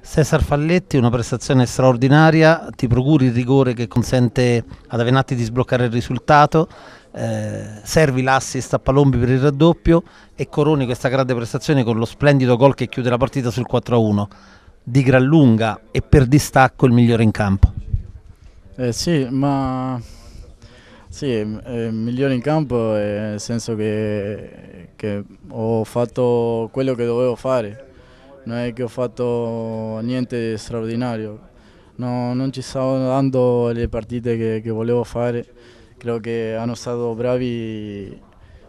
Cesar Falletti, una prestazione straordinaria, ti procuri il rigore che consente ad Avenatti di sbloccare il risultato, eh, servi l'assist a Palombi per il raddoppio e coroni questa grande prestazione con lo splendido gol che chiude la partita sul 4-1, di gran lunga e per distacco il migliore in campo. Eh sì, ma sì, eh, migliore in campo eh, nel senso che, che, ho fatto quello che dovevo fare, non è che ho fatto niente di straordinario, no, non ci stavo dando le partite che, che, volevo fare, credo che hanno stato bravi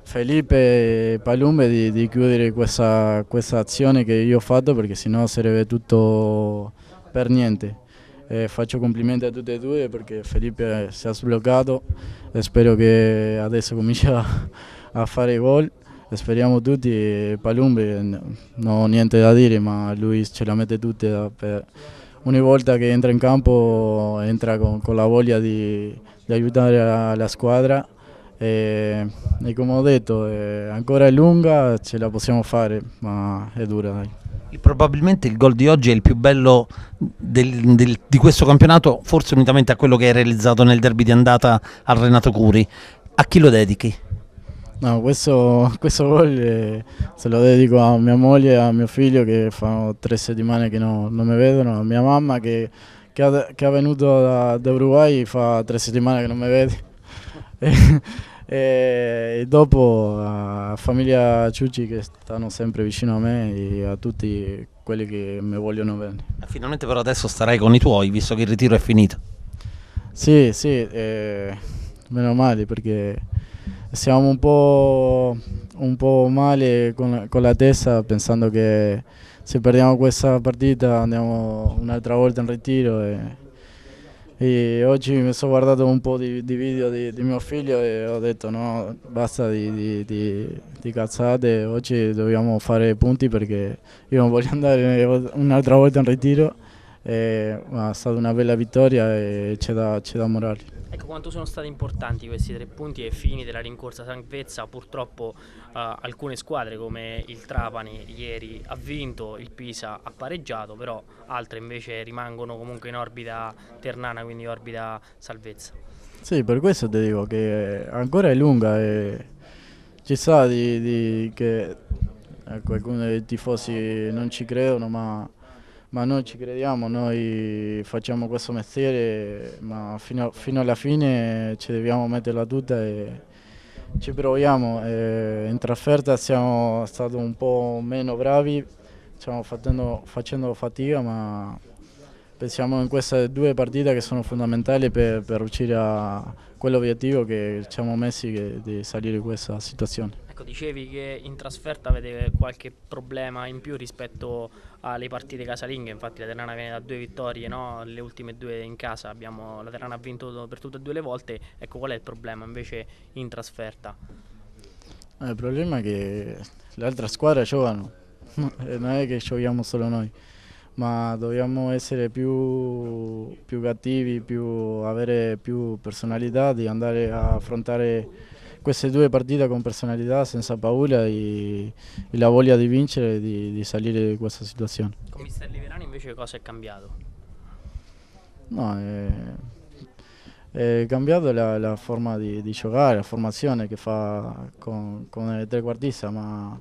Felipe e Palumbe di, di chiudere questa, questa azione che io ho fatto perché sennò sarebbe tutto per niente. Eh, faccio complimenti a tutti e due perché Felipe si è sbloccato e spero che adesso cominci a fare gol. Speriamo tutti, Palumbe, non ho niente da dire ma lui ce la mette tutta per, ogni volta che entra in campo entra con, con la voglia di, di aiutare la, la squadra e, e, come ho detto eh, ancora è lunga, ce la possiamo fare ma è dura dai. Probabilmente il gol di oggi è il più bello del, del, di questo campionato, forse unitamente a quello che hai realizzato nel derby di andata al Renato Curi. A chi lo dedichi? No, questo, questo gol eh, se lo dedico a mia moglie a mio figlio che fanno tre settimane che no, non mi vedono, a mia mamma che, che, è venuto da, da Uruguay fa tre settimane che non mi vede. E dopo a famiglia Ciucci che stanno sempre vicino a me e a tutti quelli che mi vogliono bene. Finalmente però adesso starai con i tuoi, visto che il ritiro è finito. Sì, sì, eh, meno male perché siamo un po', un po male con, con, la testa pensando che se perdiamo questa partita andiamo un'altra volta in ritiro. E, e oggi mi sono guardato un po' di, di video di, di, mio figlio e ho detto no, basta di, di, cazzate, oggi dobbiamo fare punti perché io non voglio andare un'altra volta in ritiro eh, ma è stata una bella vittoria e c'è da, c'è da morarli. Ecco quanto sono stati importanti questi tre punti e fini della rincorsa salvezza, purtroppo eh, alcune squadre come il Trapani ieri ha vinto, il Pisa ha pareggiato, però altre invece rimangono comunque in orbita ternana, quindi orbita salvezza. Sì, per questo ti dico che ancora è lunga e ci sta di, di che ecco, alcuni tifosi non ci credono, ma ma noi ci crediamo, noi facciamo questo mestiere, ma fino, fino alla fine ci dobbiamo metterla tutta e ci proviamo. E in trasferta siamo stati un po' meno bravi, stiamo facendo, facendo fatica, ma pensiamo in queste due partite che sono fondamentali per, per riuscire a quell'obiettivo che ci siamo messi di salire questa situazione ecco, dicevi che in trasferta avete qualche problema in più rispetto alle partite casalinghe, infatti la Terrana viene da due vittorie, no? le ultime due in casa, abbiamo, la Terrana ha vinto per tutte e due le volte, ecco qual è il problema invece in trasferta? Eh, il problema è che le altre squadre giocano, non è che giochiamo solo noi, ma dobbiamo essere più, più cattivi, più, avere più personalità di andare a affrontare queste due partite con personalità, senza paura e, e la voglia di vincere e di, di, salire di questa situazione. Con mister Liverani invece cosa è cambiato? No, è, è cambiato la, la forma di, di, giocare, la formazione che fa con, con il trequartista, ma,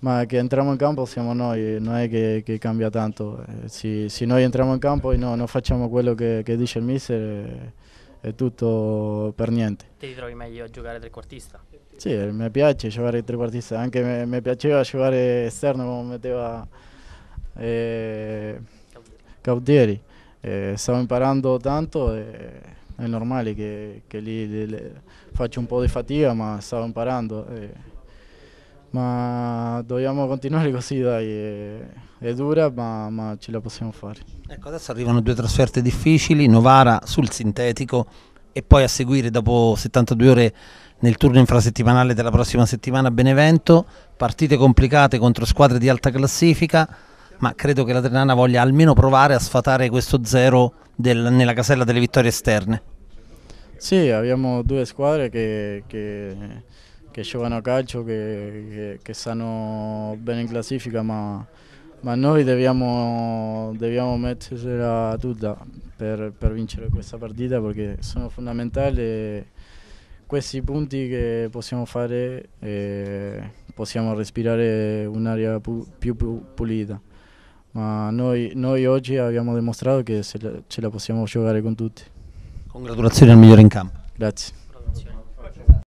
ma che entriamo in campo siamo noi, non è che, che cambia tanto. Eh, se, se, noi entriamo in campo e no, non facciamo quello che, che dice il mister... Eh, è tutto per niente. Ti trovi meglio a giocare trequartista? Sì, mi piace giocare trequartista, anche mi, mi piaceva giocare esterno come metteva eh, Caudieri. Eh, stavo imparando tanto, eh, è normale che, che lì le, le faccio un po' di fatica, ma stavo imparando. Eh ma dobbiamo continuare così dai, è, è dura ma, ma, ce la possiamo fare. Ecco adesso arrivano due trasferte difficili, Novara sul sintetico e poi a seguire dopo 72 ore nel turno infrasettimanale della prossima settimana Benevento, partite complicate contro squadre di alta classifica ma credo che la Trenana voglia almeno provare a sfatare questo zero del, nella casella delle vittorie esterne. Sì, abbiamo due squadre che, che che giocano a calcio, che, che, che, stanno bene in classifica, ma, ma noi dobbiamo, dobbiamo mettercela tutta per, per, vincere questa partita perché sono fondamentali questi punti che possiamo fare e possiamo respirare un'aria pu, più, più, pulita. Ma noi, noi, oggi abbiamo dimostrato che la, ce la possiamo giocare con tutti. Congratulazioni al migliore in campo. Grazie.